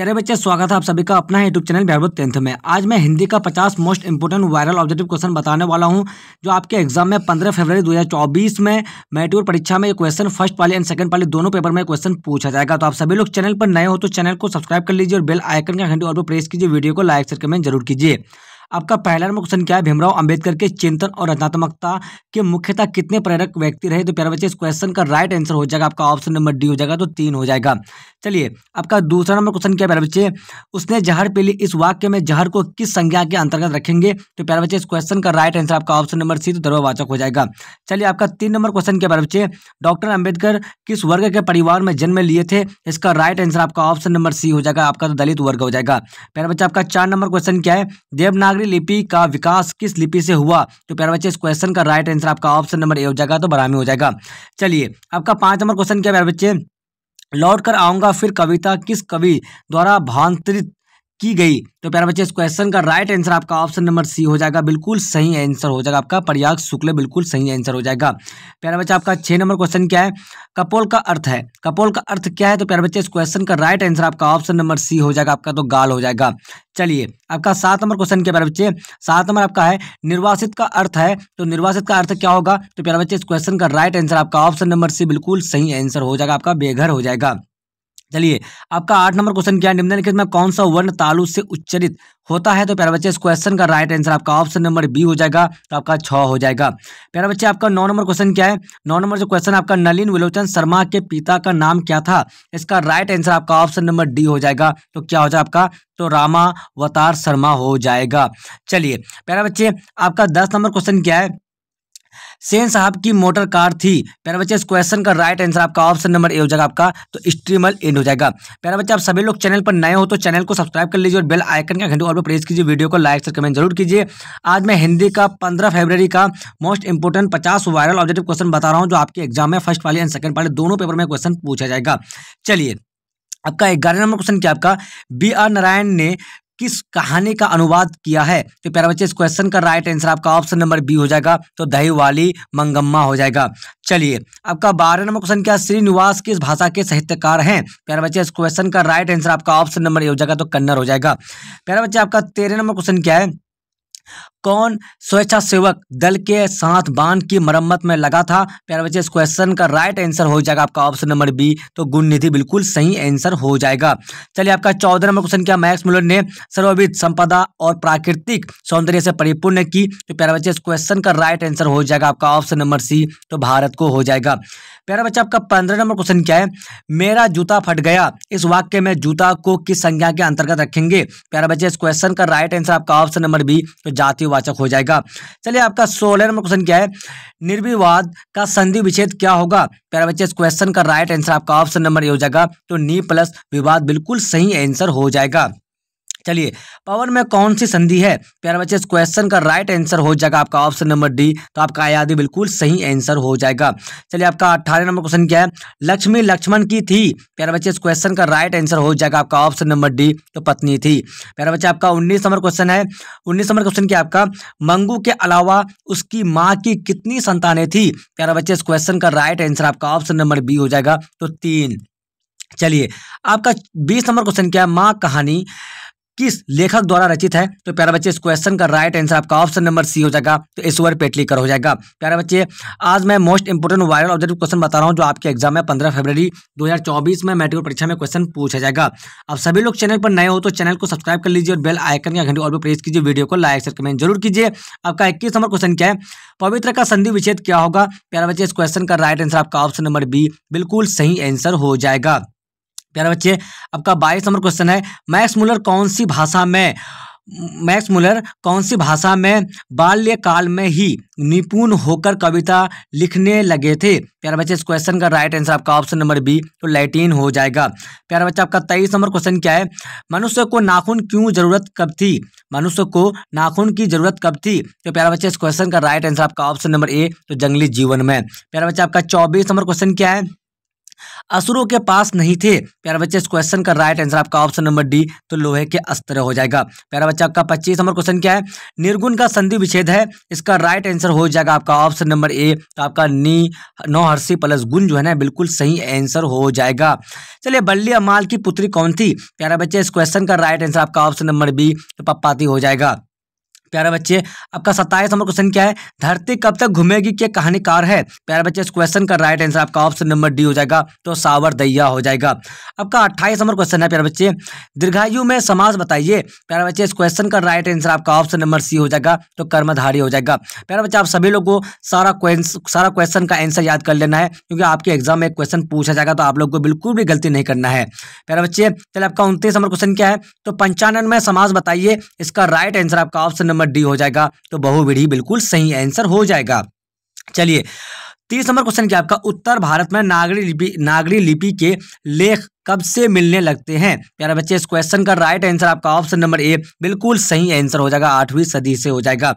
प्यारे बच्चे स्वागत है आप सभी का अपना यूट्यूब चैनल बैरबुद टेंथ में आज मैं हिंदी का 50 most important viral objective question बताने वाला हूं जो आपके एग्जाम में 15 फरवरी 2024 में मेट्रिक परीक्षा में ये क्वेश्चन फर्स्ट वाले एंड सेकंड वाले दोनों पेपर में क्वेश्चन पूछा जाएगा तो आप सभी लोग चैनल पर नए हो तो चैनल को सब्सक्राइब कर लीजिए और बेल आइकन का घंटे और प्रेस कीजिए वीडियो को लाइक शेयर कमेंट जरूर कीजिए आपका पहला नंबर क्वेश्चन क्या है भीमराव अंबेडकर के चिंतन और रचनात्मकता के मुख्यतः कितने प्रेरक व्यक्ति रहे तो प्यारे बच्चे इस क्वेश्चन का राइट आंसर हो जाएगा आपका ऑप्शन नंबर डी हो जाएगा तो तीन हो जाएगा चलिए आपका दूसरा नंबर क्वेश्चन क्या प्यारे बच्चे उसने जहर पे ली इस वाक्य में जहर को किस संज्ञा के अंतर्गत रखेंगे तो प्यारे बच्चे इस क्वेश्चन का राइट आंसर आपका ऑप्शन नंबर सी तो दरवाचक हो जाएगा चलिए आपका तीन नंबर क्वेश्चन क्या प्यारे बच्चे डॉक्टर अम्बेडकर किस वर्ग के परिवार में जन्म लिए थे इसका राइट आंसर आपका ऑप्शन नंबर सी हो जाएगा आपका तो दलित वर्ग हो जाएगा प्यारे बच्चे आपका चार नंबर क्वेश्चन क्या है देवनागर देवनागरी लिपि का विकास किस लिपि से हुआ तो प्यारे बच्चे इस क्वेश्चन का राइट आंसर आपका ऑप्शन नंबर ए हो जाएगा तो बरामी हो जाएगा चलिए आपका पांच नंबर क्वेश्चन क्या प्यारे बच्चे लौट कर आऊंगा फिर कविता किस कवि द्वारा भांतरित की गई तो प्यारे बच्चे इस क्वेश्चन का राइट आंसर आपका ऑप्शन नंबर सी हो जाएगा बिल्कुल सही आंसर हो जाएगा आपका प्रयाग शुक्ल बिल्कुल सही आंसर हो जाएगा प्यारे बच्चे आपका छः नंबर क्वेश्चन क्या है कपोल का अर्थ है कपोल का अर्थ क्या है तो प्यारे बच्चे इस क्वेश्चन का राइट आंसर आपका ऑप्शन नंबर सी हो जाएगा आपका तो गाल हो जाएगा चलिए आपका सात नंबर क्वेश्चन क्या प्यारे बच्चे सात नंबर आपका है निर्वासित का अर्थ है तो निर्वासित का अर्थ क्या होगा तो प्यारे बच्चे इस क्वेश्चन का राइट आंसर आपका ऑप्शन नंबर सी बिल्कुल सही आंसर हो जाएगा आपका बेघर हो जाएगा चलिए आपका आठ नंबर क्वेश्चन क्या निम्नलिखित में कौन सा वर्ण तालु से उच्चरित होता है तो प्यारे बच्चे इस क्वेश्चन का राइट आंसर आपका ऑप्शन नंबर बी हो जाएगा तो आपका छ हो जाएगा प्यारे बच्चे आपका नौ नंबर क्वेश्चन क्या है नौ नंबर जो क्वेश्चन आपका नलिन विलोचन शर्मा के पिता का नाम क्या था इसका राइट आंसर आपका ऑप्शन नंबर डी हो जाएगा तो क्या हो जाएगा आपका तो रामावतार शर्मा हो जाएगा चलिए प्यारा बच्चे आपका दस नंबर क्वेश्चन क्या है सेन साहब की मोटर कार थी प्यारे बच्चे इस क्वेश्चन का राइट आंसर आपका ऑप्शन नंबर ए हो जाएगा आपका तो स्ट्रीमल एंड हो जाएगा प्यारे बच्चे आप सभी लोग चैनल पर नए हो तो चैनल को सब्सक्राइब कर लीजिए और बेल आइकन का घंटे और पर प्रेस कीजिए वीडियो को लाइक से कमेंट जरूर कीजिए आज मैं हिंदी का पंद्रह फेब्रवरी का मोस्ट इंपोर्टेंट पचास वायरल ऑब्जेक्टिव क्वेश्चन बता रहा हूँ जो आपके एग्जाम में फर्स्ट वाले एंड सेकंड वाले दोनों पेपर में क्वेश्चन पूछा जाएगा चलिए आपका ग्यारह नंबर क्वेश्चन क्या आपका बी आर नारायण ने किस कहानी का अनुवाद किया है तो प्यारे बच्चे इस क्वेश्चन का राइट आंसर आपका ऑप्शन नंबर बी हो जाएगा तो दही वाली मंगम्मा हो जाएगा चलिए आपका बारह नंबर क्वेश्चन क्या श्रीनिवास किस भाषा के साहित्यकार हैं प्यारे बच्चे इस क्वेश्चन का राइट आंसर आपका ऑप्शन नंबर ए हो जाएगा तो कन्नर हो जाएगा प्यारे बच्चे आपका तेरह नंबर क्वेश्चन क्या है कौन स्वेच्छासेवक दल के साथ बांध की मरम्मत में लगा था प्यारे बच्चे इस क्वेश्चन का राइट आंसर हो जाएगा आपका ऑप्शन नंबर बी तो गुण निधि बिल्कुल सही आंसर हो जाएगा चलिए आपका चौदह नंबर क्वेश्चन क्या मैक्स मुलर ने सर्वविध संपदा और प्राकृतिक सौंदर्य से परिपूर्ण की तो प्यारे बच्चे इस क्वेश्चन का राइट आंसर हो जाएगा आपका ऑप्शन नंबर सी तो भारत को हो जाएगा प्यारा बच्चा आपका पंद्रह नंबर क्वेश्चन क्या है मेरा जूता फट गया इस वाक्य में जूता को किस संज्ञा के अंतर्गत रखेंगे प्यारा बच्चा इस क्वेश्चन का राइट आंसर आपका ऑप्शन नंबर बी तो जातिवाचक हो जाएगा चलिए आपका सोलह नंबर क्वेश्चन क्या है निर्विवाद का संधि विच्छेद क्या होगा प्यारा बच्चा इस क्वेश्चन का राइट आंसर आपका ऑप्शन नंबर ए हो जाएगा तो नी प्लस विवाद बिल्कुल सही आंसर हो जाएगा चलिए पवन में कौन सी संधि है प्यारे बच्चे इस क्वेश्चन का राइट आंसर हो जाएगा आपका ऑप्शन नंबर डी तो आपका आयादी बिल्कुल सही आंसर हो जाएगा चलिए आपका अट्ठारह नंबर क्वेश्चन क्या है लक्ष्मी लक्ष्मण की थी प्यारे बच्चे इस क्वेश्चन का राइट आंसर हो जाएगा आपका ऑप्शन नंबर डी तो पत्नी थी प्यारे बच्चे आपका उन्नीस नंबर क्वेश्चन है उन्नीस नंबर क्वेश्चन क्या आपका मंगू के अलावा उसकी माँ की कितनी संतानें थी प्यारे बच्चे इस क्वेश्चन का राइट आंसर आपका ऑप्शन नंबर बी हो जाएगा तो तीन चलिए आपका बीस नंबर क्वेश्चन क्या है माँ कहानी किस लेखक द्वारा रचित है तो प्यारे बच्चे इस क्वेश्चन का राइट आंसर आपका ऑप्शन नंबर सी हो जाएगा तो ईश्वर पेटलीकर हो जाएगा प्यारे बच्चे आज मैं most important viral objective question बता रहा हूँ जो आपके एग्जाम में पंद्रह फरवरी दो में मेट्रिक परीक्षा में क्वेश्चन पूछा जाएगा अब सभी लोग चैनल पर नए हो तो चैनल को सब्सक्राइब कर लीजिए और बेल आइकन या घंटे और भी प्रेस कीजिए वीडियो को लाइक शेयर कमेंट जरूर कीजिए आपका इक्कीस नंबर क्वेश्चन क्या है पवित्र का संधि विच्छेद क्या होगा प्यारे बच्चे इस क्वेश्चन का राइट आंसर आपका ऑप्शन नंबर बी बिल्कुल सही आंसर हो जाएगा प्यारे बच्चे आपका बाईस नंबर क्वेश्चन है मैक्स मुलर कौन सी भाषा में मैक्स मुलर कौन सी भाषा में बाल्यकाल में ही निपुण होकर कविता लिखने लगे थे प्यारे बच्चे इस क्वेश्चन का राइट आंसर आपका ऑप्शन नंबर बी तो लैटिन हो जाएगा प्यारे बच्चा आपका तेईस नंबर क्वेश्चन क्या है मनुष्य को नाखून क्यों जरूरत कब थी मनुष्य को नाखून की जरूरत कब थी तो प्यारे बच्चे इस क्वेश्चन का राइट आंसर आपका ऑप्शन नंबर ए तो जंगली जीवन में प्यारे बच्चा आपका चौबीस नंबर क्वेश्चन क्या है असुरों के पास नहीं थे प्यारा बच्चे इस क्वेश्चन का राइट आंसर आपका ऑप्शन नंबर डी तो लोहे के अस्त्र हो जाएगा प्यारा बच्चा आपका पच्चीस नंबर क्वेश्चन क्या है निर्गुण का संधि विच्छेद है इसका राइट आंसर हो जाएगा आपका ऑप्शन नंबर ए तो आपका नी नौहर्षी प्लस गुण जो है ना बिल्कुल सही आंसर हो जाएगा चलिए बल्ली अमाल की पुत्री कौन थी प्यारा बच्चे इस क्वेश्चन का राइट आंसर आपका ऑप्शन नंबर बी तो पप्पाती हो जाएगा प्यारे बच्चे आपका सत्ताईस नंबर क्वेश्चन क्या है धरती कब तक घूमेगी क्या कहानीकार है प्यारे बच्चे इस क्वेश्चन का राइट आंसर आपका ऑप्शन नंबर डी हो जाएगा तो सावर दैया हो जाएगा आपका अट्ठाईस नंबर क्वेश्चन है प्यारे बच्चे दीर्घायु में समाज बताइए प्यारे बच्चे इस क्वेश्चन का राइट आंसर आपका ऑप्शन नंबर सी हो जाएगा तो कर्मधारी हो जाएगा प्यारे बच्चे आप सभी लोग को सारा सारा क्वेश्चन का आंसर याद कर लेना है क्योंकि आपके एग्जाम में क्वेश्चन पूछा जाएगा तो आप लोग को बिल्कुल भी गलती नहीं करना है प्यारे बच्चे चलिए आपका उनतीस नंबर क्वेश्चन क्या है तो पंचानन में समाज बताइए इसका राइट आंसर आपका ऑप्शन नंबर नंबर डी हो जाएगा तो बहुविधि बिल्कुल सही आंसर हो जाएगा चलिए तीस नंबर क्वेश्चन क्या आपका उत्तर भारत में नागरी लिपि नागरी लिपि के लेख कब से मिलने लगते हैं प्यारे बच्चे इस क्वेश्चन का राइट आंसर आपका ऑप्शन नंबर ए बिल्कुल सही आंसर हो जाएगा आठवीं सदी से हो जाएगा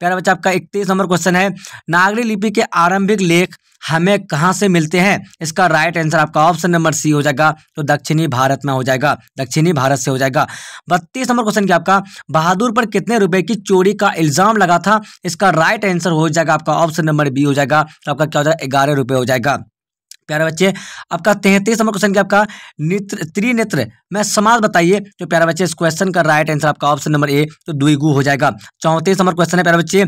प्यारे बच्चा आपका इकतीस नंबर क्वेश्चन है नागरी लिपि के आरंभिक लेख हमें कहाँ से मिलते हैं इसका राइट आंसर आपका ऑप्शन नंबर सी हो जाएगा तो दक्षिणी भारत में हो जाएगा दक्षिणी भारत से हो जाएगा बत्तीस नंबर क्वेश्चन क्या आपका बहादुर पर कितने रुपए की चोरी का इल्जाम लगा था इसका राइट आंसर हो जाएगा आपका ऑप्शन नंबर बी हो जाएगा तो आपका क्या हो जाएगा ग्यारह रुपये हो जाएगा प्यारे बच्चे आपका तैतीस नंबर क्वेश्चन क्या आपका नेत्र त्रिनेत्र में समाज बताइए तो प्यारे बच्चे इस क्वेश्चन का राइट आंसर आपका ऑप्शन नंबर ए तो दुई हो जाएगा चौंतीस नंबर क्वेश्चन है प्यारे बच्चे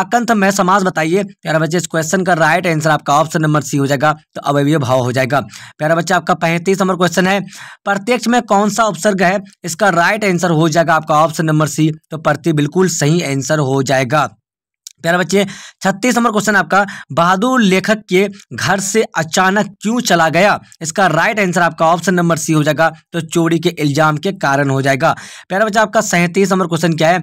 आकंठ में समाज बताइए प्यारे बच्चे इस क्वेश्चन का राइट आंसर आपका ऑप्शन नंबर सी हो जाएगा तो अवयवीय भाव हो जाएगा प्यारा बच्चे आपका पैंतीस नंबर क्वेश्चन है प्रत्यक्ष में कौन सा उपसर्ग है इसका राइट आंसर हो जाएगा आपका ऑप्शन नंबर सी तो प्रति बिल्कुल सही आंसर हो जाएगा प्यारे बच्चे छत्तीस नंबर क्वेश्चन आपका बहादुर लेखक के घर से अचानक क्यों चला गया इसका राइट आंसर आपका ऑप्शन नंबर सी हो जाएगा तो चोरी के इल्जाम के कारण हो जाएगा प्यारे बच्चा आपका सैंतीस नंबर क्वेश्चन क्या है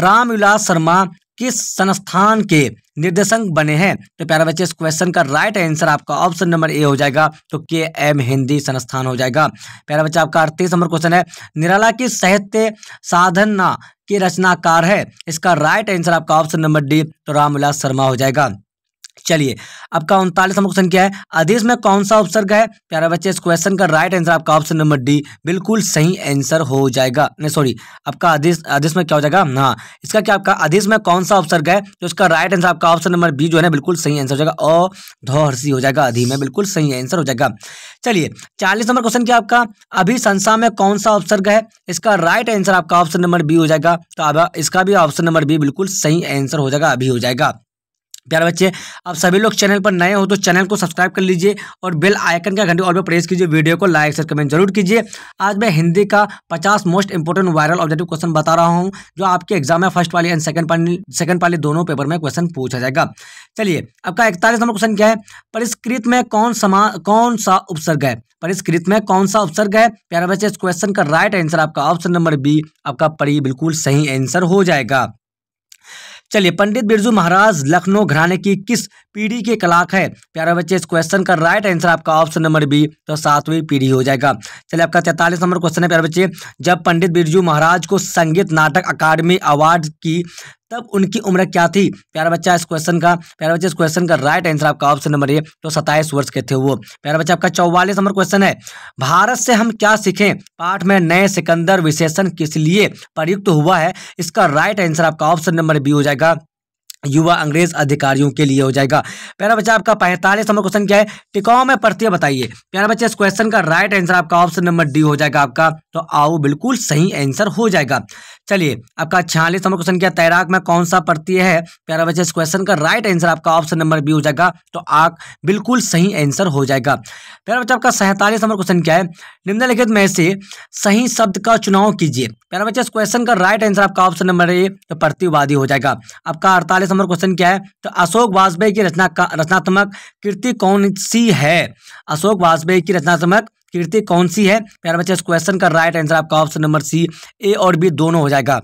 रामविलास शर्मा किस संस्थान के निर्देशक बने हैं तो प्यारा बच्चे इस क्वेश्चन का राइट आंसर आपका ऑप्शन नंबर ए हो जाएगा तो के एम हिंदी संस्थान हो जाएगा प्यारा बच्चा आपका अड़तीस नंबर क्वेश्चन है निराला की साहित्य साधना के रचनाकार है इसका राइट आंसर आपका ऑप्शन नंबर डी तो रामविलास शर्मा हो जाएगा चलिए आपका उनतालीस नंबर क्वेश्चन क्या है आदेश में कौन सा उपसर्ग है प्यारा बच्चे इस क्वेश्चन का राइट आंसर आपका ऑप्शन नंबर डी बिल्कुल सही आंसर हो जाएगा नहीं सॉरी आपका आदेश आदेश में क्या हो जाएगा हाँ इसका क्या आपका आदेश में कौन सा उपसर्ग है तो इसका राइट आंसर आपका ऑप्शन नंबर बी जो है ना बिल्कुल सही आंसर हो जाएगा अ धोहर्सी हो जाएगा अधि में बिल्कुल सही आंसर हो जाएगा चलिए चालीस नंबर क्वेश्चन क्या आपका अभी संसा में कौन सा उपसर्ग है इसका राइट आंसर आपका ऑप्शन नंबर बी हो जाएगा तो इसका भी ऑप्शन नंबर बी बिल्कुल सही आंसर हो जाएगा अभी हो जाएगा प्यारे बच्चे आप सभी लोग चैनल पर नए हो तो चैनल को सब्सक्राइब कर लीजिए और बेल आइकन का घंटे और भी प्रेस कीजिए वीडियो को लाइक शेयर कमेंट जरूर कीजिए आज मैं हिंदी का 50 most important viral objective question बता रहा हूँ जो आपके एग्जाम में फर्स्ट वाली एंड सेकंड पाली सेकंड वाली दोनों पेपर में क्वेश्चन पूछा जाएगा चलिए आपका इकतालीस नंबर क्वेश्चन क्या है परिष्कृत में कौन समा कौन सा उपसर्ग है परिष्कृत में कौन सा उपसर्ग है प्यारे बच्चे इस क्वेश्चन का राइट आंसर आपका ऑप्शन नंबर बी आपका परी बिल्कुल सही आंसर हो जाएगा चलिए पंडित बिरजू महाराज लखनऊ घराने की किस पीढ़ी के कलाक है प्यारे बच्चे इस क्वेश्चन का राइट आंसर आपका ऑप्शन नंबर बी तो सातवीं पीढ़ी हो जाएगा चलिए आपका तैतालीस नंबर क्वेश्चन है प्यारे बच्चे जब पंडित बिरजू महाराज को संगीत नाटक अकादमी अवार्ड की तब उनकी उम्र क्या थी प्यारा बच्चा इस क्वेश्चन का प्यारा बच्चा इस क्वेश्चन का राइट आंसर आपका ऑप्शन नंबर ए तो सत्ताईस वर्ष के थे वो प्यारा बच्चा आपका चौवालीस नंबर क्वेश्चन है भारत से हम क्या सीखें पाठ में नए सिकंदर विशेषण किस लिए प्रयुक्त हुआ है इसका राइट आंसर आपका ऑप्शन नंबर बी हो जाएगा युवा अंग्रेज अधिकारियों के लिए हो जाएगा प्यारा बच्चा आपका पैंतालीस नंबर क्वेश्चन क्या है टिकाओ में प्रतिया बताइए प्यारा बच्चा इस क्वेश्चन का राइट आंसर आपका ऑप्शन नंबर डी हो जाएगा आपका तो आओ बिल्कुल सही आंसर हो जाएगा चलिए आपका छियालीस नंबर क्वेश्चन क्या तैराक में कौन सा प्रत्यय है प्यारा बच्चे इस क्वेश्चन का राइट आंसर आपका ऑप्शन नंबर बी हो जाएगा तो आग बिल्कुल सही आंसर हो जाएगा प्यारा बच्चा आपका सैंतालीस नंबर क्वेश्चन क्या है निम्नलिखित में से सही शब्द का चुनाव कीजिए प्यारा बच्चा इस क्वेश्चन का राइट आंसर आपका ऑप्शन नंबर ए तो प्रतिवादी हो जाएगा आपका अड़तालीस नंबर क्वेश्चन क्या है तो अशोक वाजपेयी की रचना रचनात्मक कृति कौन सी है अशोक वाजपेयी की रचनात्मक कृति कौन सी है प्यार बच्चे इस क्वेश्चन का राइट आंसर आपका ऑप्शन नंबर सी ए और बी दोनों हो जाएगा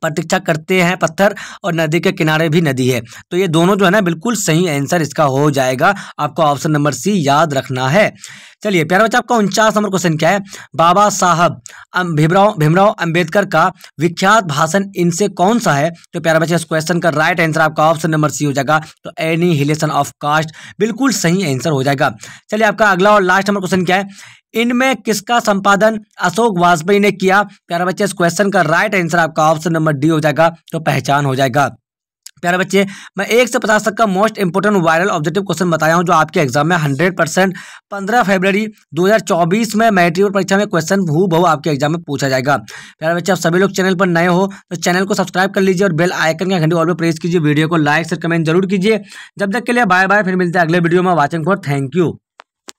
प्रतीक्षा करते हैं पत्थर और नदी के किनारे भी नदी है तो ये दोनों जो है ना बिल्कुल सही आंसर इसका हो जाएगा आपको ऑप्शन नंबर सी याद रखना है चलिए प्यारा बच्चा आपका उनचास नंबर क्वेश्चन क्या है बाबा साहब भीमराव भीमराव अंबेडकर का विख्यात भाषण इनसे कौन सा है तो प्यारा बच्चा इस क्वेश्चन का राइट आंसर आपका ऑप्शन नंबर सी हो जाएगा तो एनी हिलेशन ऑफ कास्ट बिल्कुल सही आंसर हो जाएगा चलिए आपका अगला और लास्ट नंबर क्वेश्चन क्या है इनमें किसका संपादन अशोक वाजपेयी ने किया प्यारे बच्चे इस क्वेश्चन का राइट आंसर आपका ऑप्शन नंबर डी हो जाएगा तो पहचान हो जाएगा प्यारे बच्चे मैं एक से पचास तक का most important viral objective question बताया हूं जो आपके एग्जाम में हंड्रेड परसेंट पंद्रह फरवरी 2024 में और परीक्षा में क्वेश्चन हु बहु आपके एग्जाम में पूछा जाएगा प्यारे बच्चे आप सभी लोग चैनल पर नए हो तो चैनल को सब्सक्राइब कर लीजिए और बेल आइकन का घंटे और भी प्रेस कीजिए वीडियो को लाइक से कमेंट जरूर कीजिए जब तक के लिए बाय बाय फिर मिलते हैं अगले वीडियो में वॉचिंग फॉर थैंक यू